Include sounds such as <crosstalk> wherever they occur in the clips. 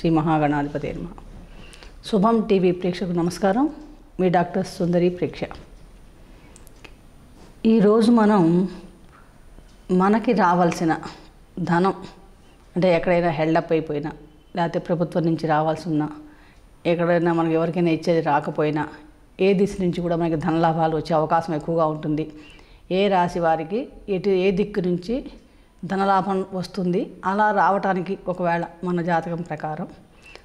శ్రీ మహాగణాధిపతి నమ శుభం టీవీ ప్రేక్షకు నమస్కారం మీ డాక్టర్ సుందరి ప్రేక్ష ఈరోజు మనం మనకి రావాల్సిన ధనం అంటే ఎక్కడైనా హెల్డప్ అయిపోయినా లేకపోతే ప్రభుత్వం నుంచి రావాల్సి ఉన్న ఎక్కడైనా మనకి ఎవరికైనా ఇచ్చేది రాకపోయినా ఏ దిశ నుంచి కూడా మనకి ధనలాభాలు వచ్చే అవకాశం ఎక్కువగా ఉంటుంది ఏ రాశి వారికి ఎటు ఏ దిక్కు నుంచి ధనలాభం వస్తుంది అలా రావటానికి ఒకవేళ మన జాతకం ప్రకారం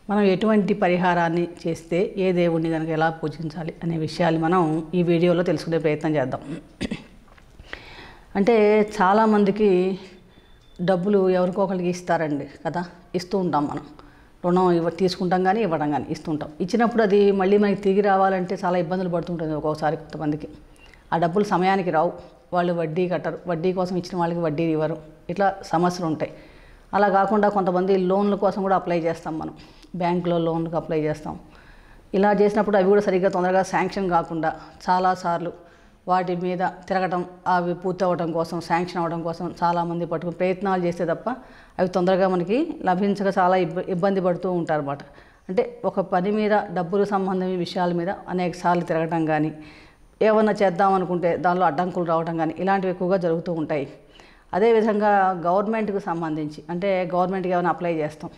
మనం ఎటువంటి పరిహారాన్ని చేస్తే ఏ దేవుణ్ణి కనుక ఎలా పూజించాలి అనే విషయాలు మనం ఈ వీడియోలో తెలుసుకునే ప్రయత్నం చేద్దాం అంటే చాలామందికి డబ్బులు ఎవరికో ఒకరికి ఇస్తారండి కదా ఇస్తూ ఉంటాం మనం రుణం ఇవ్వ తీసుకుంటాం కానీ ఇవ్వడం కానీ ఇస్తుంటాం ఇచ్చినప్పుడు అది మళ్ళీ మనకి తిరిగి రావాలంటే చాలా ఇబ్బందులు పడుతుంటుంది ఒక్కోసారి కొంతమందికి ఆ డబ్బులు సమయానికి రావు వాళ్ళు వడ్డీ కట్టరు వడ్డీ కోసం ఇచ్చిన వాళ్ళకి వడ్డీ ఇవ్వరు ఇట్లా సమస్యలు ఉంటాయి అలా కాకుండా కొంతమంది లోన్ల కోసం కూడా అప్లై చేస్తాం మనం బ్యాంకులో లోన్లకు అప్లై చేస్తాం ఇలా చేసినప్పుడు అవి కూడా సరిగ్గా తొందరగా శాంక్షన్ కాకుండా చాలాసార్లు వాటి మీద తిరగటం అవి పూర్తి అవ్వడం కోసం శాంక్షన్ అవ్వడం కోసం చాలామంది పట్టుకుని ప్రయత్నాలు చేస్తే తప్ప అవి తొందరగా మనకి లభించక చాలా ఇబ్బంది పడుతూ ఉంటారన్నమాట అంటే ఒక పని మీద డబ్బులు సంబంధమైన విషయాల మీద అనేక సార్లు తిరగటం కానీ ఏమన్నా చేద్దామనుకుంటే దానిలో అడ్డంకులు రావడం కానీ ఇలాంటివి ఎక్కువగా జరుగుతూ ఉంటాయి అదేవిధంగా గవర్నమెంట్కు సంబంధించి అంటే గవర్నమెంట్కి ఏమైనా అప్లై చేస్తాం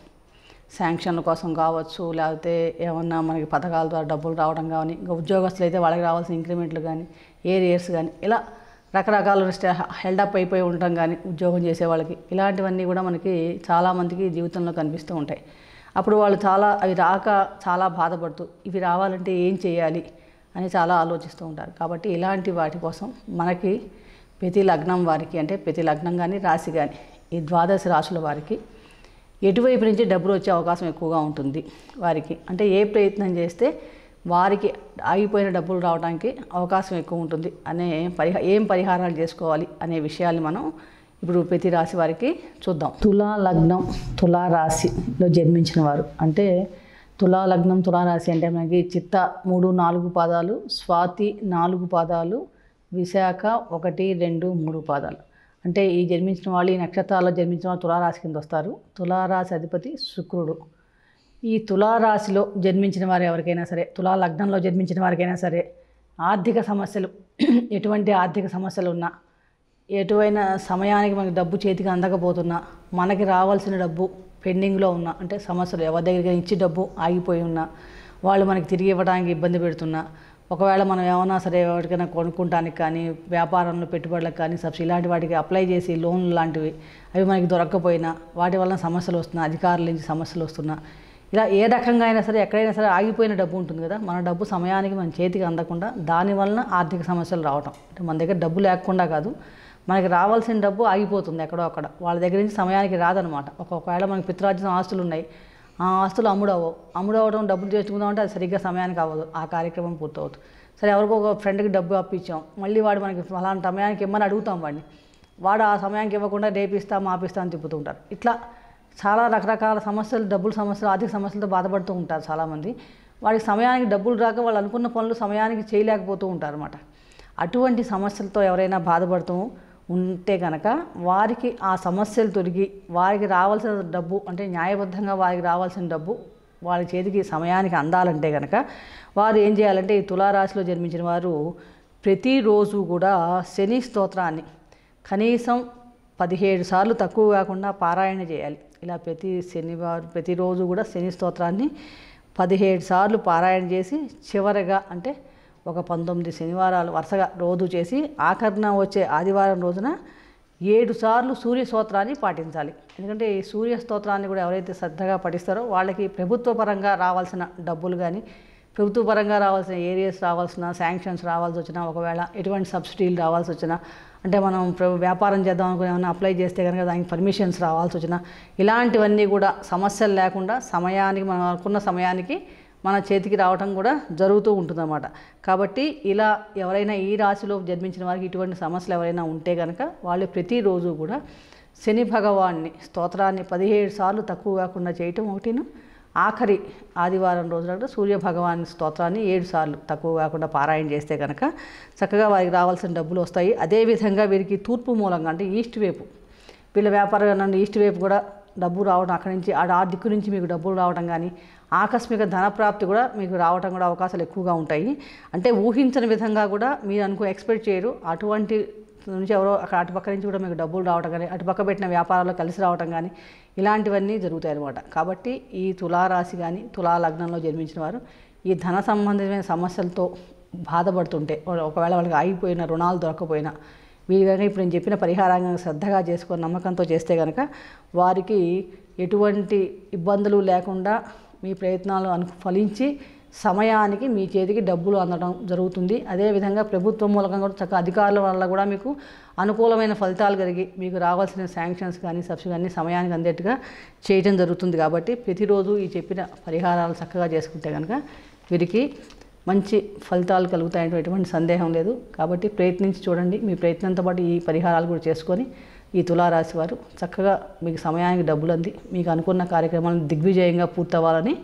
శాంక్షన్ల కోసం కావచ్చు లేకపోతే ఏమన్నా మనకి పథకాల ద్వారా డబ్బులు రావడం కానీ ఉద్యోగస్తులు అయితే వాళ్ళకి రావాల్సిన ఇంక్రిమెంట్లు కానీ ఏరియర్స్ కానీ ఇలా రకరకాల హెల్డప్ అయిపోయి ఉండటం కానీ ఉద్యోగం చేసే వాళ్ళకి ఇలాంటివన్నీ కూడా మనకి చాలామందికి జీవితంలో కనిపిస్తూ ఉంటాయి అప్పుడు వాళ్ళు చాలా అవి రాక చాలా బాధపడుతూ ఇవి రావాలంటే ఏం చేయాలి అని చాలా ఆలోచిస్తూ ఉంటారు కాబట్టి ఇలాంటి వాటి కోసం మనకి ప్రతి లగ్నం వారికి అంటే ప్రతి లగ్నం కానీ రాశి కానీ ఈ ద్వాదశ రాశుల వారికి ఎటువైపు నుంచి డబ్బులు వచ్చే అవకాశం ఎక్కువగా ఉంటుంది వారికి అంటే ఏ ప్రయత్నం చేస్తే వారికి ఆగిపోయిన డబ్బులు రావడానికి అవకాశం ఎక్కువ ఉంటుంది అనే పరిహా ఏం పరిహారాలు చేసుకోవాలి అనే విషయాలు మనం ఇప్పుడు ప్రతి రాశి వారికి చూద్దాం తులా లగ్నం తులా రాశిలో జన్మించిన వారు అంటే తులా లగ్నం తులా రాశి అంటే మనకి చిత్త మూడు నాలుగు పాదాలు స్వాతి నాలుగు పాదాలు విశాఖ ఒకటి రెండు మూడు పాదాలు అంటే ఈ జన్మించిన వాళ్ళు ఈ నక్షత్రాల్లో జన్మించిన వాళ్ళు తులారాశి కింద వస్తారు తులారాశి అధిపతి శుక్రుడు ఈ తులారాశిలో జన్మించిన వారు ఎవరికైనా సరే తులా లగ్నంలో జన్మించిన వారికైనా సరే ఆర్థిక సమస్యలు <clears throat> ఎటువంటి ఆర్థిక సమస్యలు ఉన్నా ఎటువైన సమయానికి మనకి డబ్బు చేతికి అందకపోతున్నా మనకి రావాల్సిన డబ్బు పెండింగ్లో ఉన్న అంటే సమస్యలు ఎవరి దగ్గర ఇచ్చి డబ్బు ఆగిపోయి ఉన్నా వాళ్ళు మనకి తిరిగి ఇవ్వడానికి ఇబ్బంది పెడుతున్నా ఒకవేళ మనం ఏమైనా సరే ఎవరికైనా కొనుక్కుంటానికి కానీ వ్యాపారంలో పెట్టుబడులకు కానీ సబ్సిడీ ఇలాంటి వాటికి అప్లై చేసి లోన్లు లాంటివి అవి మనకి దొరక్కపోయినా వాటి వలన సమస్యలు వస్తున్నా అధికారుల నుంచి సమస్యలు వస్తున్నా ఇలా ఏ రకంగా అయినా సరే ఎక్కడైనా సరే ఆగిపోయిన డబ్బు ఉంటుంది కదా మన డబ్బు సమయానికి మన చేతికి అందకుండా దానివలన ఆర్థిక సమస్యలు రావటం అంటే మన దగ్గర డబ్బు లేకుండా కాదు మనకి రావాల్సిన డబ్బు ఆగిపోతుంది ఎక్కడో అక్కడ వాళ్ళ దగ్గర నుంచి సమయానికి రాదనమాట ఒక్కొక్కవేళ మనకి పితృరాజ్యం ఆస్తులు ఉన్నాయి ఆస్తులు అమ్ముడవో అమ్ముడవడం డబ్బులు అంటే అది సరిగ్గా సమయానికి అవ్వదు ఆ కార్యక్రమం పూర్తవుతుంది సరే ఎవరికో ఒక ఫ్రెండ్కి డబ్బు అప్పించాం మళ్ళీ వాడు మనకి అలాంటి సమయానికి ఇమ్మని అడుగుతాం వాడిని వాడు ఆ సమయానికి ఇవ్వకుండా రేపిస్తా మాపిస్తా అని తిప్పుతూ ఉంటారు ఇట్లా చాలా రకరకాల సమస్యలు డబ్బుల సమస్యలు ఆర్థిక సమస్యలతో బాధపడుతూ ఉంటారు చాలామంది వాడికి సమయానికి డబ్బులు రాక వాళ్ళు అనుకున్న పనులు సమయానికి చేయలేకపోతూ ఉంటారు అన్నమాట అటువంటి సమస్యలతో ఎవరైనా బాధపడుతూ ఉంటే కనుక వారికి ఆ సమస్యలు తొలగి వారికి రావాల్సిన డబ్బు అంటే న్యాయబద్ధంగా వారికి రావాల్సిన డబ్బు వాళ్ళ చేతికి సమయానికి అందాలంటే కనుక వారు ఏం చేయాలంటే ఈ తులారాశిలో జన్మించిన వారు ప్రతిరోజు కూడా శని స్తోత్రాన్ని కనీసం పదిహేడు సార్లు తక్కువ కాకుండా పారాయణ చేయాలి ఇలా ప్రతి శనివారం ప్రతిరోజు కూడా శని స్తోత్రాన్ని పదిహేడు సార్లు పారాయణ చేసి చివరగా అంటే ఒక పంతొమ్మిది శనివారాలు వరుసగా రోజు చేసి ఆఖరణ వచ్చే ఆదివారం రోజున ఏడు సార్లు సూర్య స్తోత్రాన్ని పాటించాలి ఎందుకంటే ఈ సూర్య స్తోత్రాన్ని కూడా ఎవరైతే శ్రద్ధగా పఠిస్తారో వాళ్ళకి ప్రభుత్వ పరంగా రావాల్సిన డబ్బులు కానీ ప్రభుత్వ పరంగా రావాల్సిన ఏరియాస్ రావాల్సిన శాంక్షన్స్ రావాల్సి వచ్చినా ఒకవేళ ఎటువంటి సబ్సిడీలు రావాల్సి వచ్చినా అంటే మనం వ్యాపారం చేద్దాం అనుకుని ఏమైనా అప్లై చేస్తే కనుక దానికి పర్మిషన్స్ రావాల్సి వచ్చినా ఇలాంటివన్నీ కూడా సమస్యలు లేకుండా సమయానికి మనం అనుకున్న సమయానికి మన చేతికి రావటం కూడా జరుగుతూ ఉంటుందన్నమాట కాబట్టి ఇలా ఎవరైనా ఈ రాశిలో జన్మించిన వారికి ఇటువంటి సమస్యలు ఎవరైనా ఉంటే కనుక వాళ్ళు ప్రతిరోజు కూడా శని భగవాన్ని స్తోత్రాన్ని పదిహేడు సార్లు తక్కువ కాకుండా చేయటం ఒకటిను ఆఖరి ఆదివారం రోజున సూర్య భగవాన్ స్తోత్రాన్ని ఏడు సార్లు తక్కువ కాకుండా పారాయణ చేస్తే కనుక చక్కగా వారికి రావాల్సిన డబ్బులు వస్తాయి అదేవిధంగా వీరికి తూర్పు మూలంగా అంటే ఈస్ట్ వైపు వీళ్ళ వ్యాపారం ఈస్ట్ వైపు కూడా డబ్బు రావడం అక్కడి నుంచి ఆ దిక్కు నుంచి మీకు డబ్బులు రావడం కానీ ఆకస్మిక ధనప్రాప్తి కూడా మీకు రావడం కూడా అవకాశాలు ఎక్కువగా ఉంటాయి అంటే ఊహించని విధంగా కూడా మీరు అనుకో ఎక్స్పెక్ట్ చేయరు అటువంటి నుంచి ఎవరో అక్కడ అటుపక్క నుంచి కూడా మీకు డబ్బులు రావడం కానీ అటుపక్క పెట్టిన వ్యాపారాల్లో కలిసి రావడం కానీ ఇలాంటివన్నీ జరుగుతాయి అన్నమాట కాబట్టి ఈ తులారాశి కానీ తులా లగ్నంలో జన్మించిన వారు ఈ ధన సంబంధమైన సమస్యలతో బాధపడుతుంటే ఒకవేళ వాళ్ళకి ఆగిపోయిన రుణాలు దొరకపోయినా మీరు కనుక ఇప్పుడు నేను చెప్పిన పరిహారాంగం శ్రద్ధగా చేసుకొని నమ్మకంతో చేస్తే కనుక వారికి ఎటువంటి ఇబ్బందులు లేకుండా మీ ప్రయత్నాలు అను ఫలించి సమయానికి మీ చేతికి డబ్బులు అందడం జరుగుతుంది అదేవిధంగా ప్రభుత్వం మూలకంగా కూడా చక్క అధికారుల వల్ల కూడా మీకు అనుకూలమైన ఫలితాలు కలిగి మీకు రావాల్సిన శాంక్షన్స్ కానీ సబ్సిడీ కానీ సమయానికి అందేట్టుగా చేయడం జరుగుతుంది కాబట్టి ప్రతిరోజు ఈ చెప్పిన పరిహారాలు చక్కగా చేసుకుంటే కనుక వీరికి మంచి ఫలితాలు కలుగుతాయనేటువంటి సందేహం లేదు కాబట్టి ప్రయత్నించి చూడండి మీ ప్రయత్నంతో పాటు ఈ పరిహారాలు కూడా చేసుకొని ఈ తులారాశి వారు చక్కగా మీకు సమయానికి డబ్బులు అంది మీకు అనుకున్న కార్యక్రమాలను దిగ్విజయంగా పూర్తవ్వాలని